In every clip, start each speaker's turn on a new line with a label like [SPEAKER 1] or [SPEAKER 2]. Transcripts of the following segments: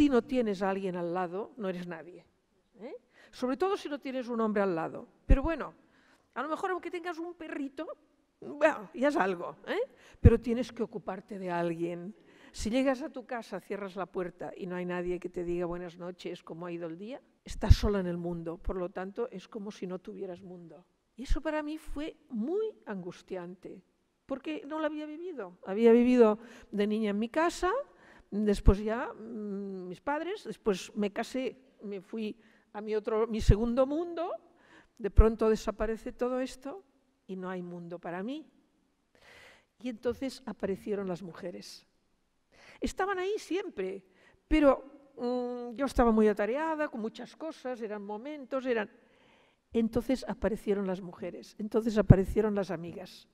[SPEAKER 1] si no tienes a alguien al lado, no eres nadie. ¿eh? Sobre todo si no tienes un hombre al lado. Pero bueno, a lo mejor aunque tengas un perrito, ya es algo. ¿eh? Pero tienes que ocuparte de alguien. Si llegas a tu casa, cierras la puerta y no hay nadie que te diga buenas noches, cómo ha ido el día, estás sola en el mundo. Por lo tanto, es como si no tuvieras mundo. Y eso para mí fue muy angustiante, porque no lo había vivido. Había vivido de niña en mi casa, Después ya mm, mis padres, después me casé, me fui a mi, otro, mi segundo mundo, de pronto desaparece todo esto y no hay mundo para mí. Y entonces aparecieron las mujeres. Estaban ahí siempre, pero mm, yo estaba muy atareada con muchas cosas, eran momentos, eran... Entonces aparecieron las mujeres, entonces aparecieron las amigas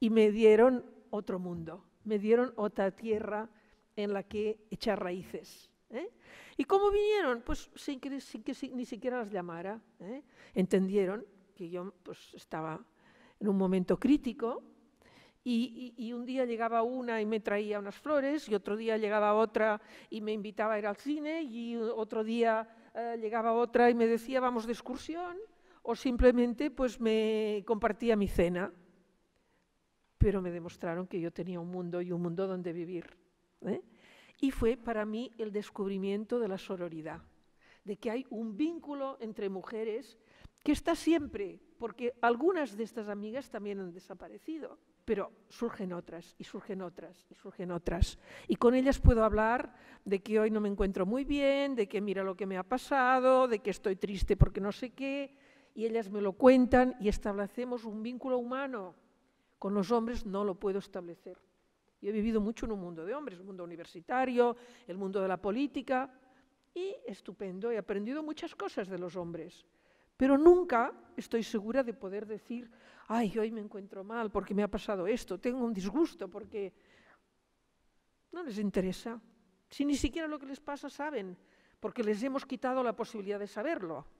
[SPEAKER 1] y me dieron otro mundo, me dieron otra tierra en la que echar raíces. ¿eh? ¿Y cómo vinieron? Pues sin que, ni siquiera las llamara. ¿eh? Entendieron que yo pues, estaba en un momento crítico y, un día llegaba una y me traía unas flores y otro día llegaba otra y me invitaba a ir al cine y otro día eh, llegaba otra y me decía vamos de excursión o simplemente pues me compartía mi cena. Pero me demostraron que yo tenía un mundo y un mundo donde vivir. ¿eh? Y fue para mí el descubrimiento de la sororidad, de que hay un vínculo entre mujeres que está siempre, porque algunas de estas amigas también han desaparecido, pero surgen otras y surgen otras y surgen otras. Y con ellas puedo hablar de que hoy no me encuentro muy bien, de que mira lo que me ha pasado, de que estoy triste porque no sé qué, y ellas me lo cuentan y establecemos un vínculo humano. Con los hombres no lo puedo establecer. Yo he vivido mucho en un mundo de hombres, un mundo universitario, el mundo de la política, y estupendo, he aprendido muchas cosas de los hombres, pero nunca estoy segura de poder decir, ay, hoy me encuentro mal porque me ha pasado esto, tengo un disgusto porque no les interesa. Si ni siquiera lo que les pasa saben, porque les hemos quitado la posibilidad de saberlo.